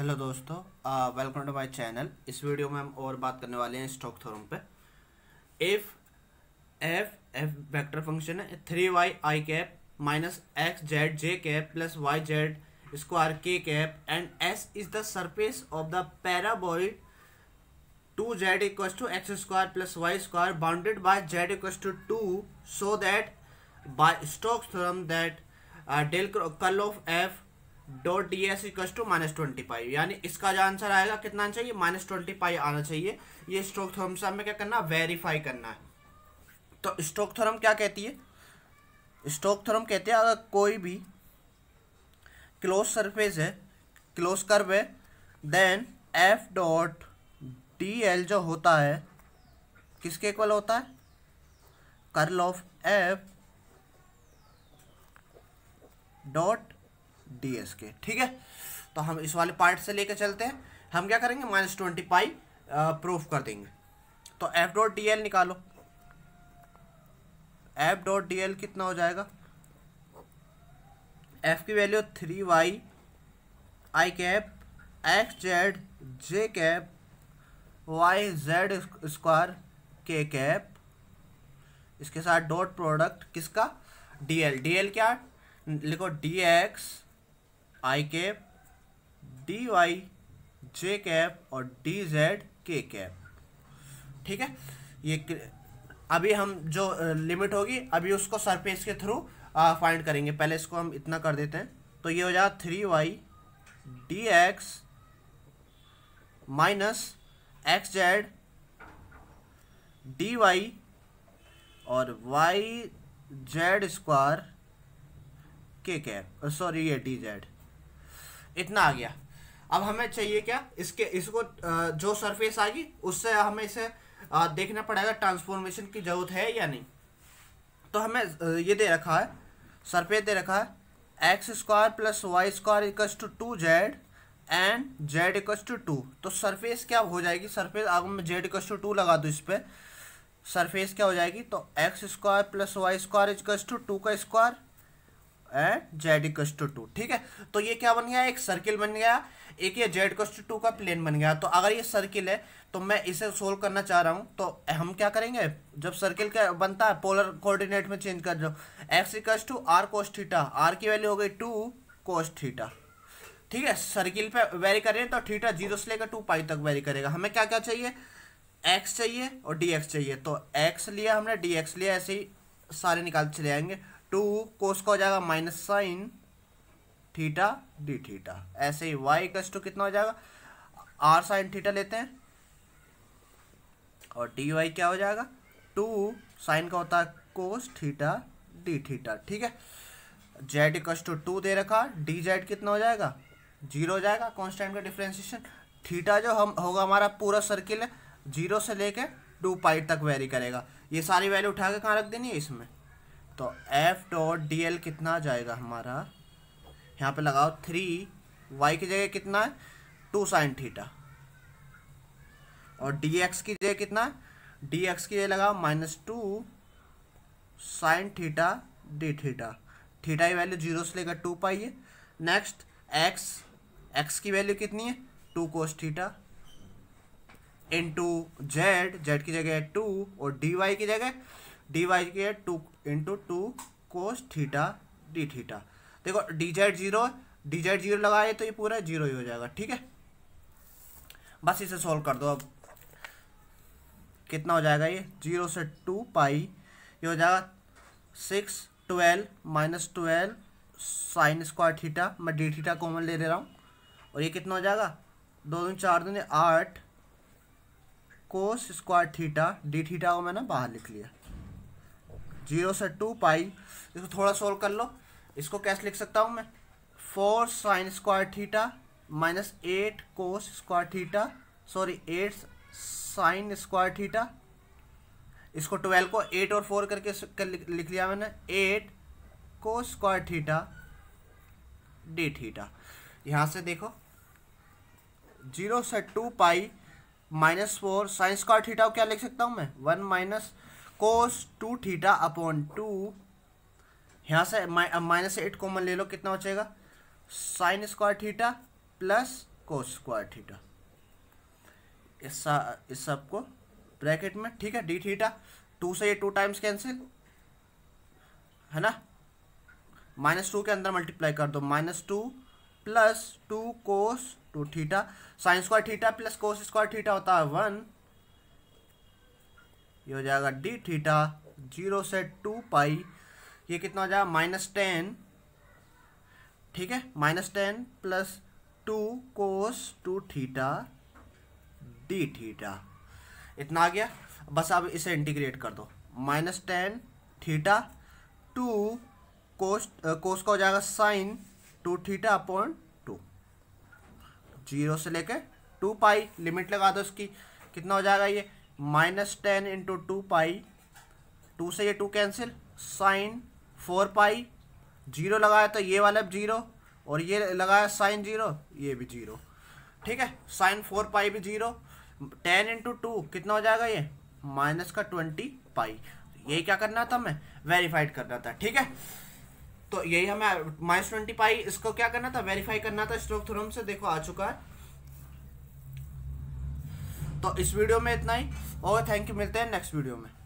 hello दोस्तों welcome to my channel इस video में हम और बात करने वाले हैं स्टॉक थ्योरम पे if F F vector function है three Y I cap minus X Z J cap plus Y Z square K cap and S is the surface of the paraboloid two Z equal to X square plus Y square bounded by Z equal to two so that by Stokes theorem that del curl of F dot D S equals to minus twenty five यानी इसका जो answer आएगा कितना आना चाहिए minus twenty five आना चाहिए ये स्ट्रोक थोरम से हमें क्या करना वेरीफाई करना है तो स्ट्रोक थोरम क्या कहती है स्ट्रोक थोरम कहते हैं अगर कोई भी क्लोज सरफेस है क्लोज कर्व है then F dot D L जो होता है किसके इक्वल होता है curl of F dot D S के ठीक है तो हम इस वाले पार्ट से लेकर चलते हैं हम क्या करेंगे माइनस ट्वेंटी पाई प्रूफ कर देंगे तो एफ डॉट डी एल निकालो एफ डॉट डी एल कितना हो जाएगा एफ की value three Y I cap X Z J cap Y Z square K cap इसके साथ डॉट प्रोडक्ट किसका डी एल डी एल क्या लिखो D X I cap D Y J cap और डी जेड के कैप ठीक है ये अभी हम जो लिमिट होगी अभी उसको सरफेस के थ्रू फाइंड करेंगे पहले इसको हम इतना कर देते हैं तो ये हो जाएगा three Y D X minus X Z D Y और Y Z square K cap sorry ये डी जेड इतना आ गया अब हमें चाहिए क्या इसके इसको जो सरफेस आएगी उससे हमें इसे देखना पड़ेगा ट्रांसफॉर्मेशन की ज़रूरत है या नहीं तो हमें ये दे रखा है सरफेस दे रखा है X square plus Y square equals to two Z and Z equals to two तो सरफेस क्या हो जाएगी सरफेस अब मैं जेड इक्वस टू टू लगा दूँ इस पर सरफेस क्या हो जाएगी तो X square plus Y square equals to two two square and Z equals to two two है तो ये क्या बन गया एक सर्किल बन गया एक ये जेड इक्वस टू टू का प्लेन बन गया तो अगर ये सर्किल है तो मैं इसे सोल्व करना चाह रहा हूँ तो हम क्या करेंगे जब सर्किल का बनता है पोलर कोऑर्डिनेट में चेंज कर दो X equals to R cos theta R की वैल्यू हो गई टू कोस थीटा ठीक है सर्किल पे वेरी करें तो थीटा जीरो से लेकर टू पाई तक वेरी करेगा हमें क्या क्या चाहिए एक्स चाहिए और डी एक्स चाहिए तो एक्स लिया हमने डी एक्स लिया ऐसे ही सारे निकाल चले आएंगे टू कोस का हो जाएगा minus sine theta D theta ऐसे ही वाई कस टू कितना हो जाएगा आर साइन थीटा लेते हैं और डी वाई क्या हो जाएगा टू साइन का होता है कोस थीटा डी थीटा ठीक है जेड इक्वस टू टू दे रखा डी जेड कितना हो जाएगा जीरो हो जाएगा कॉन्स्टेंट का डिफ्रेंसिएशन थीटा जो हम होगा हमारा पूरा सर्किल है जीरो से लेके टू पाई तक वेरी करेगा ये सारी वैल्यू उठा के कहाँ रख देनी है इसमें तो एफ डॉट डी एल कितना आ जाएगा हमारा यहाँ पे लगाओ थ्री वाई की जगह कितना है टू साइन थीटा और डी एक्स की जगह कितना है डी एक्स की जगह लगाओ minus two sine theta D theta theta की वैल्यू जीरो से लेकर two pi next X X की वैल्यू कितनी है two cos theta into Z Z की जगह है टू और डी वाई की जगह डी वाई के two into two cos theta D theta देखो D Z zero D Z zero लगाए तो ये पूरा जीरो ही हो जाएगा ठीक है बस इसे सॉल्व कर दो अब कितना हो जाएगा ये जीरो से टू पाई ये हो जाएगा six twelve minus twelve sine square theta मैं डी थीटा कॉमन ले ले रहा हूँ और ये कितना हो जाएगा दो दिन चार दिन आठ cos square theta D theta को मैंने बाहर लिख लिया जीरो से टू पाई इसको थोड़ा सोल्व कर लो इसको कैसे लिख सकता हूँ मैं four sine square theta minus eight cos square theta sorry eight sine square theta इसको ट्वेल्व को एट और फोर करके कर लिख लिया मैंने एट को स्क्वायर थीटा डी थीटा यहाँ से देखो जीरो से two pi minus four sine square theta को क्या लिख सकता हूँ मैं one minus cos two theta upon two यहाँ से माइनस एट कॉमन ले लो कितना हो जाएगा sine square theta plus cos square theta इस इस को ब्रैकेट में ठीक है डी थीटा टू से ये टू टाइम्स कैंसिल है ना माइनस टू के अंदर मल्टीप्लाई कर दो minus two plus two cos two theta sine square theta plus cos square theta होता है वन ये हो जाएगा डी थीटा जीरो से टू पाई ये कितना हो जाएगा माइनस टेन ठीक है minus ten plus two cos two theta D theta इतना आ गया बस अब इसे इंटीग्रेट कर दो minus ten theta two cos cos का हो जाएगा sine two theta upon to zero से लेके टू पाई लिमिट लगा दो इसकी कितना हो जाएगा ये minus ten into two pi two से ये two cancel sine four pi zero लगाया तो ये वाला जीरो और ये लगाया साइन जीरो ये भी जीरो ठीक है साइन फोर पाई भी जीरो टेन इंटू टू कितना हो जाएगा ये माइनस का ट्वेंटी पाई यही क्या करना था हमें वेरीफाइड करना था ठीक है तो यही हमें माइनस ट्वेंटी पाई इसको क्या करना था वेरीफाई करना था स्ट्रोक थ्योरम से देखो आ चुका है तो इस वीडियो में इतना ही और थैंक यू मिलते हैं नेक्स्ट वीडियो में